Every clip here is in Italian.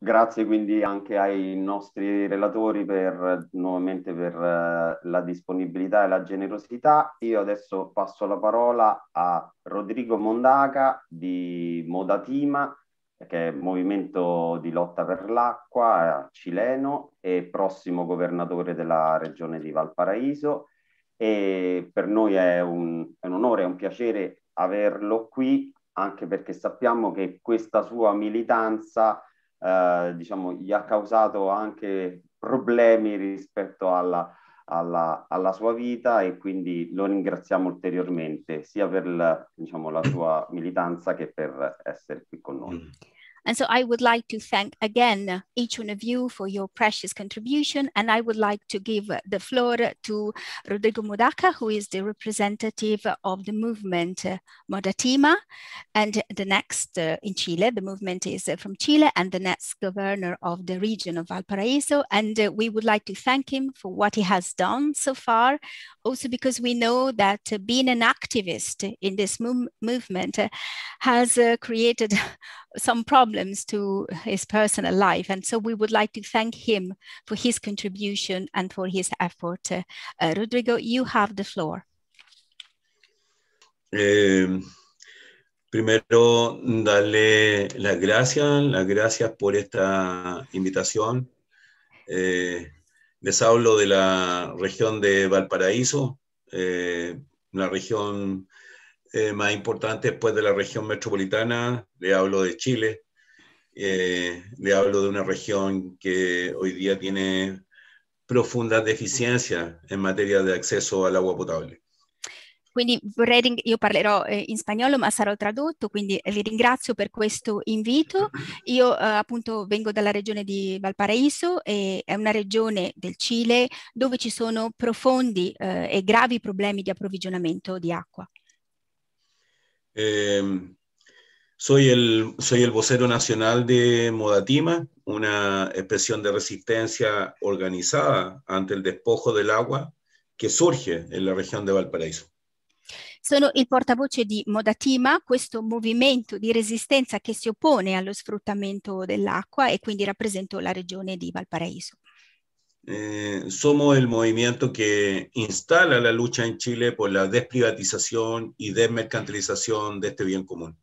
Grazie quindi anche ai nostri relatori per, nuovamente per eh, la disponibilità e la generosità. Io adesso passo la parola a Rodrigo Mondaca di Modatima, che è movimento di lotta per l'acqua cileno e prossimo governatore della regione di Valparaiso. E per noi è un, è un onore, è un piacere averlo qui, anche perché sappiamo che questa sua militanza eh, diciamo, gli ha causato anche problemi rispetto alla, alla, alla, sua vita e quindi lo ringraziamo ulteriormente sia per la, diciamo, la sua militanza che per essere qui con noi. Mm. And so I would like to thank again uh, each one of you for your precious contribution. And I would like to give uh, the floor to Rodrigo Mudaka, who is the representative of the movement uh, Modatima. And the next uh, in Chile, the movement is from Chile and the next governor of the region of Valparaiso. And uh, we would like to thank him for what he has done so far. Also because we know that uh, being an activist in this movement has created some problems to his personal life. And so we would like to thank him for his contribution and for his effort. Uh, Rodrigo, you have the floor. Em, primero, darle las gracias, las gracias por esta invitación. Eh, les hablo de la región de Valparaíso, eh, la región eh, más importante después de la región metropolitana, le hablo de Chile, Eh, le hablo de una región que hoy día tiene profondas deficiencias en materia de acceso al agua potable. Quindi vorrei, io parlerò eh, in spagnolo ma sarò tradotto, quindi eh, vi ringrazio per questo invito. Io eh, appunto vengo dalla regione di Valparaiso, e è una regione del Cile dove ci sono profondi eh, e gravi problemi di approvvigionamento di acqua. Eh, Soy el, soy el vocero nacional de Modatima, una expresión de resistencia organizada ante el despojo del agua que surge en la región de Valparaíso. Sono el portavoce de Modatima, questo movimento di resistenza che si oppone allo sfruttamento dell'acqua e quindi rappresento la regione di Valparaíso? Eh, somos el movimiento que instala la lucha en Chile por la desprivatización y desmercantilización de este bien común.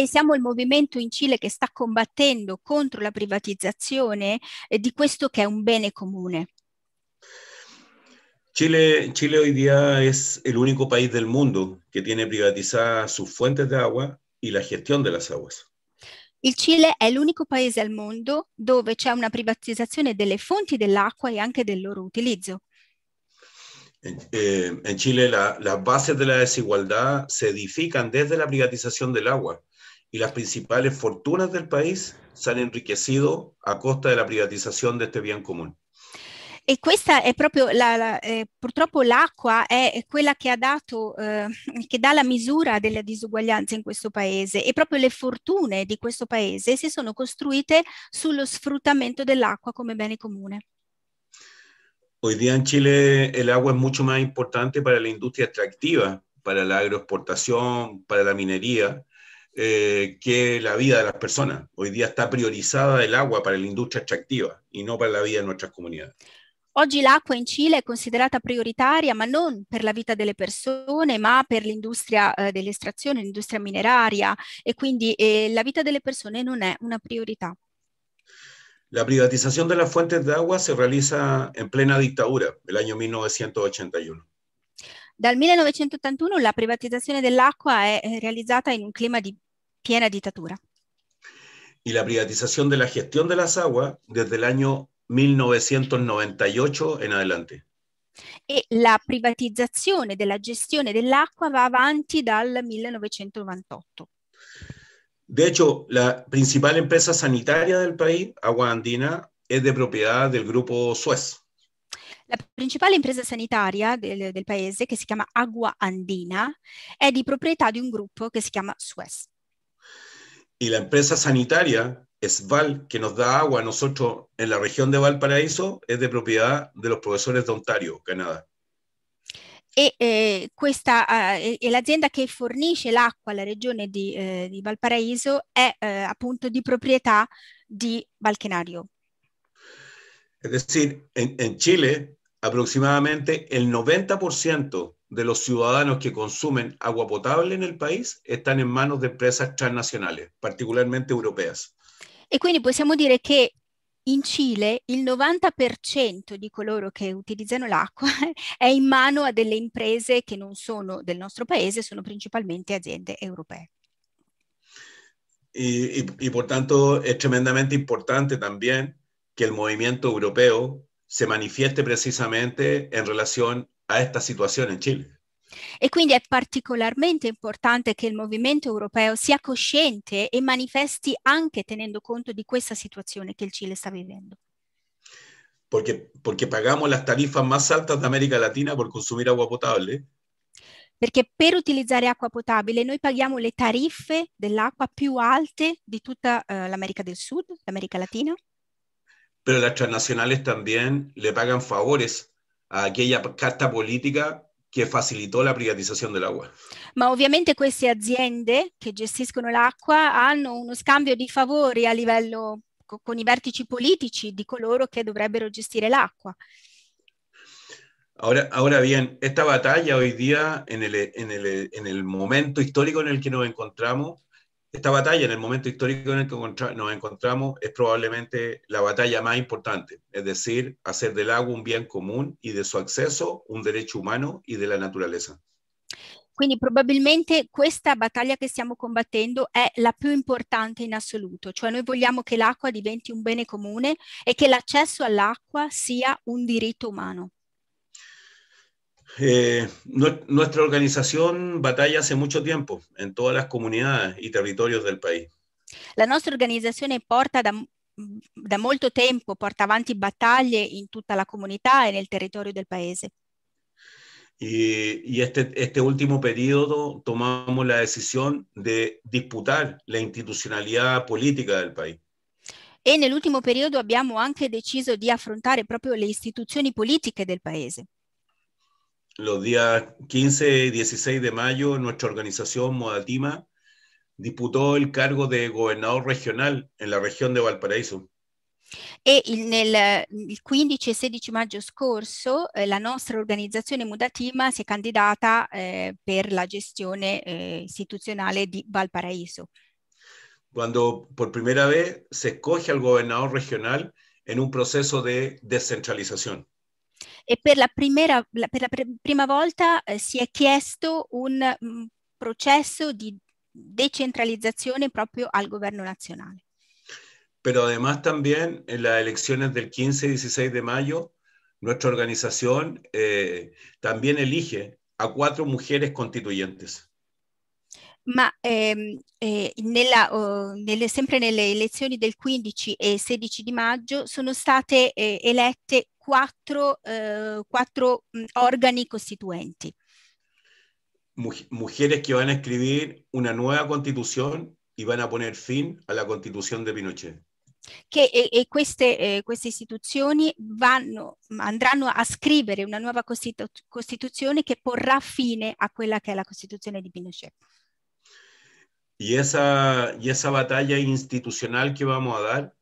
e siamo il movimento in Cile che sta combattendo contro la privatizzazione eh, di questo che è un bene comune. Chile, Chile hoy día es el único país del mundo que tiene privatizadas sus fuentes de agua y la gestión de las aguas. Il Cile è l'unico paese al mondo dove c'è una privatizzazione delle fonti dell'acqua e anche del loro utilizzo. En eh, Chile la, las bases de la desigualdad se edifican desde la privatización del agua y las principales fortunas del país se han enriquecido a costa della privatizzazione di questo bien comune. E questa è proprio, la, la, eh, purtroppo l'acqua è quella che ha dato, eh, che dà la misura delle disuguaglianze in questo paese e proprio le fortune di questo paese si sono costruite sullo sfruttamento dell'acqua come bene comune. Hoy día in Chile l'acqua è molto più más importante para la industria extractiva, para la agroexportación, la minería, Eh, que la vida de las personas. Hoy día está priorizada el agua para la industria extractiva y no para la vida de nuestras comunidades. Oggi agua en Chile es considerata prioritaria, ma non per la vita delle persone, ma per l'industria eh, dell'estrazione, l'industria mineraria e quindi eh, la vita delle persone non è una priorità. La privatización de las fuentes de agua se realiza en plena dictadura, el año 1981. Dal 1981 la privatizzazione dell'acqua è eh, realizzata in un clima di piena dittatura. Y la privatización de la gestión de las aguas desde el año 1998 en adelante. E la privatizzazione della gestione dell'acqua va avanti dal 1998. De hecho, la principal empresa sanitaria del país, Agua Andina, es de propiedad del grupo Suez. La principale impresa sanitaria del, del paese, che si chiama Agua Andina, è di proprietà di un gruppo che si chiama Suez. Y la empresa sanitaria es Val, que nos da agua a nosotros en la región de Valparaíso, es de propiedad de los profesores de Ontario, Canadá. E, eh, questa, eh, e l'azienda che fornisce l'acqua alla regione di, eh, di Valparaíso è eh, appunto di proprietà di Balchenario. Es decir, en, en Chile aproximadamente el 90% de los ciudadanos que consumen agua potable en el país están en manos de empresas transnacionales, particularmente europeas. E quindi possiamo dire che in Cile il 90% di coloro che utilizzano l'acqua è in mano a delle imprese che non sono del nostro paese, sono principalmente aziende europee. E pertanto è tremendamente importante anche che il movimento europeo se manifieste precisamente en relación a esta situación en Chile. E quindi è particolarmente importante che il movimento europeo sia cosciente e manifesti anche tenendo conto di questa situazione che il Cile sta vivendo. Perché, porque pagamos las tarifas más altas de América Latina por consumir agua potable. Perché per utilizzare acqua potabile noi paghiamo le tariffe dell'acqua più alte di tutta uh, l'America del Sud, l'America Latina pero las transnacionales también le pagan favores a aquella carta política che facilitò la privatizzazione dell'acqua. Ma ovviamente queste aziende che gestiscono l'acqua hanno uno scambio di favori a livello con i vertici politici di coloro che dovrebbero gestire l'acqua. Ora, ahora, bien, esta batalla hoy día, momento storico nel el que nos encontramos, esta batalla en el momento histórico en el que nos encontramos es probablemente la batalla más importante, es decir, hacer del agua un bien común y de su acceso un derecho umano y de la naturaleza. Quindi probabilmente questa battaglia che stiamo combattendo è la più importante in assoluto, cioè noi vogliamo che l'acqua diventi un bene comune e che l'accesso all'acqua sia un diritto umano. Eh, nuestra organización batalla hace mucho tiempo en todas las comunidades y territorios del país. La nostra organizzazione porta da, da molto tempo, porta avanti battaglie in tutta la comunità e nel territorio del paese. Y, este, este último periodo tomamos la decisión de disputar la institucionalidad política del país. el último periodo abbiamo anche deciso di affrontare proprio le istituzioni politiche del paese los días 15 y 16 de mayo, nuestra organización Mudatima diputó el cargo de gobernador regional en la región de Valparaíso. E el 15 y 16 de scorso pasado, eh, la nostra organizzazione Mudatima se è candidata eh, per la gestión eh, institucional de Valparaíso. Cuando por primera vez se escoge al gobernador regional en un proceso de descentralización. e per la, primera, la, per la pr- prima volta eh, si è chiesto un mh, mm, proceso di decentralizzazione proprio al governo nazionale. Pero además también en las elecciones del 15 y 16 de mayo, nuestra organización eh, también elige a cuatro mujeres constituyentes. Ma eh, eh, nella, oh, nelle, sempre nelle elezioni del 15 e 16 di maggio sono state eh, elette quattro, eh, cuatro mm, organi costituenti. Mujeres que van a escribir una nueva constitución y van a poner fin a la constitución de Pinochet. Che, e, e queste, eh, queste, istituzioni vanno, andranno a scrivere una nuova costitu Costituzione che porrà fine a quella che è la Costituzione di Pinochet. E esa, y esa batalla institucional que vamos a dar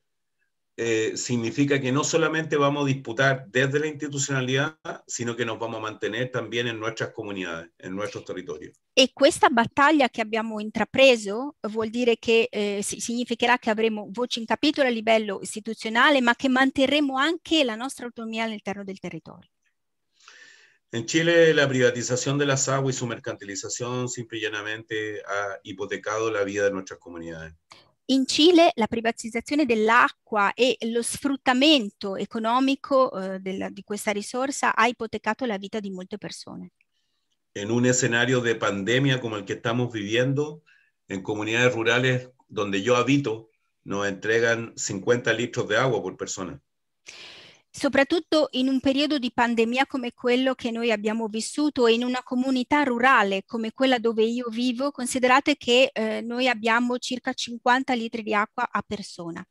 Eh, significa que no solamente vamos a disputar desde la institucionalidad, sino que nos vamos a mantener también en nuestras comunidades, en nuestros territorios. E esta batalla que abbiamo intrapreso vuol dire che eh, significherà che avremo voce in capitolo a nivel institucional, pero que mantendremos también la nostra autonomia all'interno del territorio. En Chile, la privatización de las aguas y su mercantilización simple ha hipotecado la vida de nuestras comunidades. In Cile la privatizzazione dell'acqua e lo sfruttamento economico eh, del, di questa risorsa ha ipotecato la vita di molte persone. In un escenario di pandemia come il che stiamo vivendo, in comunità rurali dove io habito, nos entregan 50 litri di acqua per persona soprattutto in un periodo di pandemia come quello che noi abbiamo vissuto e in una comunità rurale come quella dove io vivo, considerate che eh, noi abbiamo circa 50 litri di acqua a persona.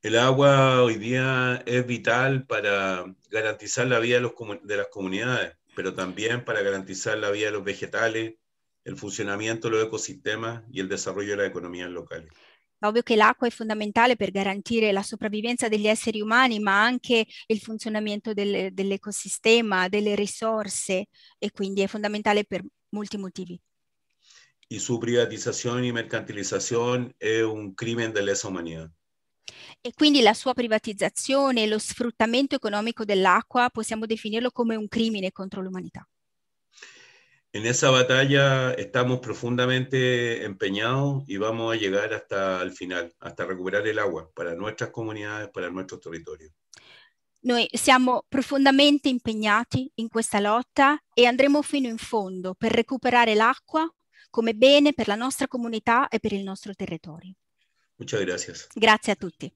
El agua hoy día es vital para garantizar la vita delle comunità, ma anche per garantire la vita dei vegetali, il funzionamento degli ecosistemi e il y el desarrollo de las economías Ovvio che l'acqua è fondamentale per garantire la sopravvivenza degli esseri umani, ma anche il funzionamento del, dell'ecosistema, delle risorse e quindi è fondamentale per molti motivi. Y su privatización y mercantilización es un crimen de lesa E quindi la sua privatizzazione e lo sfruttamento economico dell'acqua possiamo definirlo come un crimine contro l'umanità. En esa batalla estamos profundamente empeñados y vamos a llegar hasta el final, hasta recuperar el agua para nuestras comunidades, para nuestros territorios. Noi siamo profondamente impegnati in questa lotta e andremo fino in fondo per recuperare l'acqua come bene per la nostra comunità e per il nostro territorio. Muchas gracias. Grazie a tutti.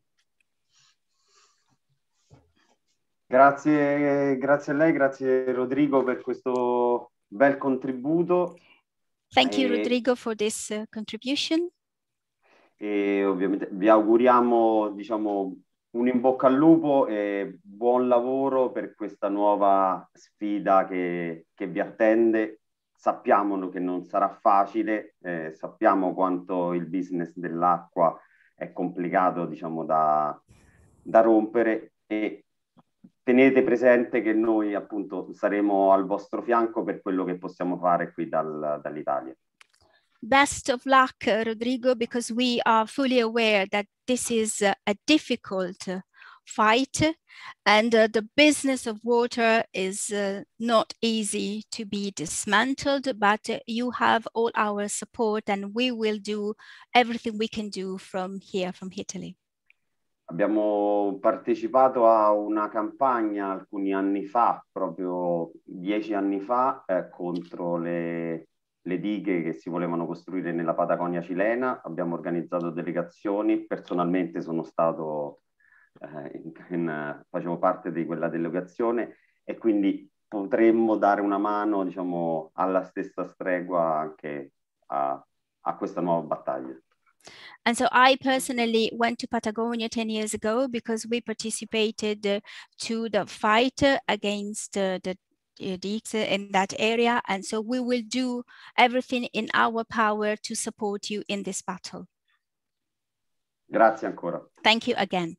Grazie, grazie a lei, grazie Rodrigo per questo bel contributo. Thank you, Rodrigo, for this uh, contribution. E ovviamente vi auguriamo, diciamo, un in bocca al lupo e buon lavoro per questa nuova sfida che, che vi attende. Sappiamo che non sarà facile, eh, sappiamo quanto il business dell'acqua è complicato, diciamo, da, da rompere e tenete presente che noi appunto saremo al vostro fianco per quello che possiamo fare qui dal, dall'Italia. Best of luck, Rodrigo, because we are fully aware that this is a difficult fight and uh, the business of water is uh, not easy to be dismantled but you have all our support and we will do everything we can do from here from Italy. Abbiamo partecipato a una campagna alcuni anni fa, proprio dieci anni fa, eh, contro le, le dighe che si volevano costruire nella Patagonia cilena. Abbiamo organizzato delegazioni, personalmente sono stato, eh, in, in, facevo parte di quella delegazione e quindi potremmo dare una mano diciamo, alla stessa stregua anche a, a questa nuova battaglia. And so I personally went to Patagonia 10 years ago because we participated uh, to the fight against uh, the dix uh, in that area. And so we will do everything in our power to support you in this battle. Grazie ancora. Thank you again.